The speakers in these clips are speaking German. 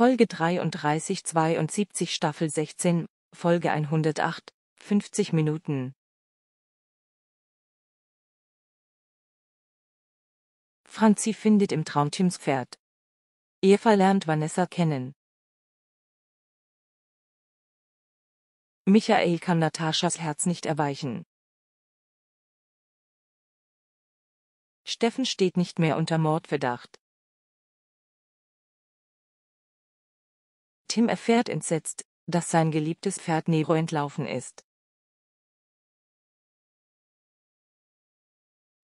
Folge 33 72 Staffel 16, Folge 108, 50 Minuten. Franzi findet im Traumteams Pferd. Eva lernt Vanessa kennen. Michael kann Nataschas Herz nicht erweichen. Steffen steht nicht mehr unter Mordverdacht. Tim erfährt entsetzt, dass sein geliebtes Pferd Nero entlaufen ist.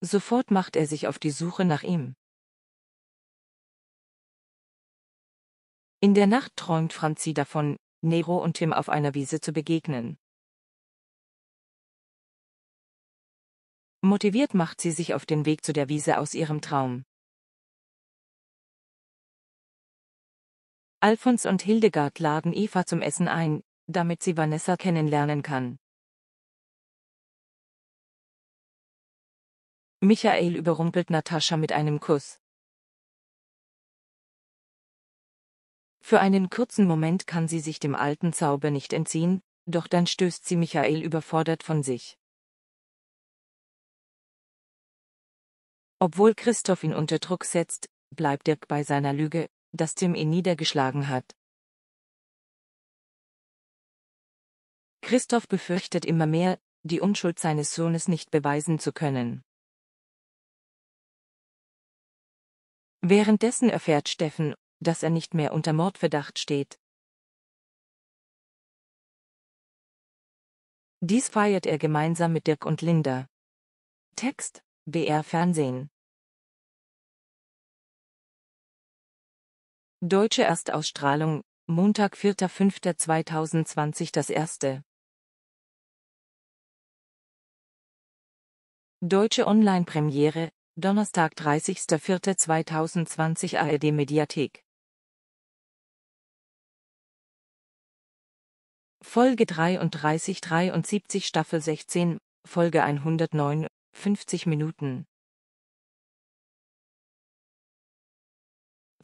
Sofort macht er sich auf die Suche nach ihm. In der Nacht träumt Franzi davon, Nero und Tim auf einer Wiese zu begegnen. Motiviert macht sie sich auf den Weg zu der Wiese aus ihrem Traum. Alfons und Hildegard laden Eva zum Essen ein, damit sie Vanessa kennenlernen kann. Michael überrumpelt Natascha mit einem Kuss. Für einen kurzen Moment kann sie sich dem alten Zauber nicht entziehen, doch dann stößt sie Michael überfordert von sich. Obwohl Christoph ihn unter Druck setzt, bleibt Dirk bei seiner Lüge, dass Tim ihn eh niedergeschlagen hat. Christoph befürchtet immer mehr, die Unschuld seines Sohnes nicht beweisen zu können. Währenddessen erfährt Steffen, dass er nicht mehr unter Mordverdacht steht. Dies feiert er gemeinsam mit Dirk und Linda. Text BR Fernsehen Deutsche Erstausstrahlung, Montag 4.5.2020 das erste. Deutsche Online-Premiere, Donnerstag 30.04.2020 ARD Mediathek. Folge 33 73 Staffel 16, Folge 109, 50 Minuten.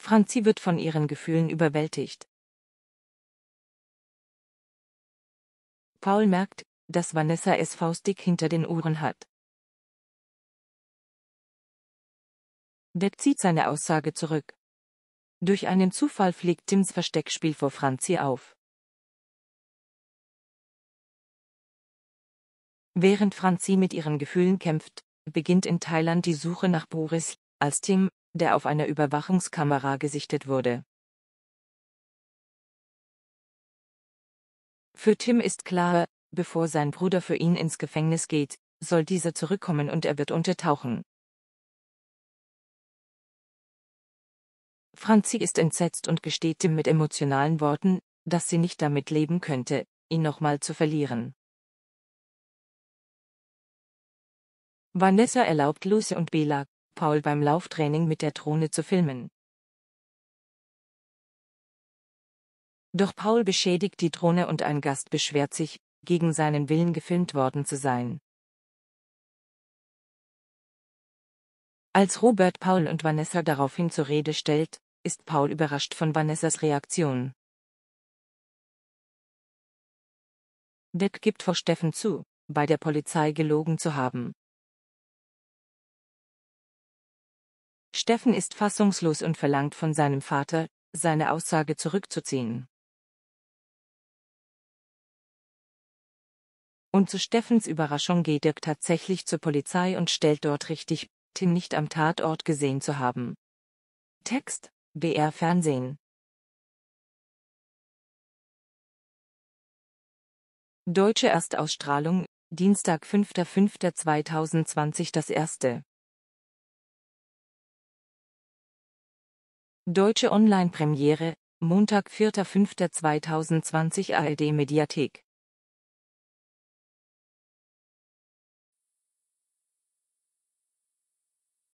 Franzi wird von ihren Gefühlen überwältigt. Paul merkt, dass Vanessa es faustdick hinter den Uhren hat. Depp zieht seine Aussage zurück. Durch einen Zufall fliegt Tims Versteckspiel vor Franzi auf. Während Franzi mit ihren Gefühlen kämpft, beginnt in Thailand die Suche nach Boris, als Tim, der auf einer Überwachungskamera gesichtet wurde. Für Tim ist klar, bevor sein Bruder für ihn ins Gefängnis geht, soll dieser zurückkommen und er wird untertauchen. Franzi ist entsetzt und gesteht Tim mit emotionalen Worten, dass sie nicht damit leben könnte, ihn nochmal zu verlieren. Vanessa erlaubt Luce und Bela, Paul beim Lauftraining mit der Drohne zu filmen. Doch Paul beschädigt die Drohne und ein Gast beschwert sich, gegen seinen Willen gefilmt worden zu sein. Als Robert Paul und Vanessa daraufhin zur Rede stellt, ist Paul überrascht von Vanessas Reaktion. Dick gibt vor Steffen zu, bei der Polizei gelogen zu haben. Steffen ist fassungslos und verlangt von seinem Vater, seine Aussage zurückzuziehen. Und zu Steffens Überraschung geht Dirk tatsächlich zur Polizei und stellt dort richtig, Tim nicht am Tatort gesehen zu haben. Text, BR Fernsehen. Deutsche Erstausstrahlung, Dienstag 5.5.2020 das erste. Deutsche Online-Premiere, Montag 4.5.2020 ARD Mediathek.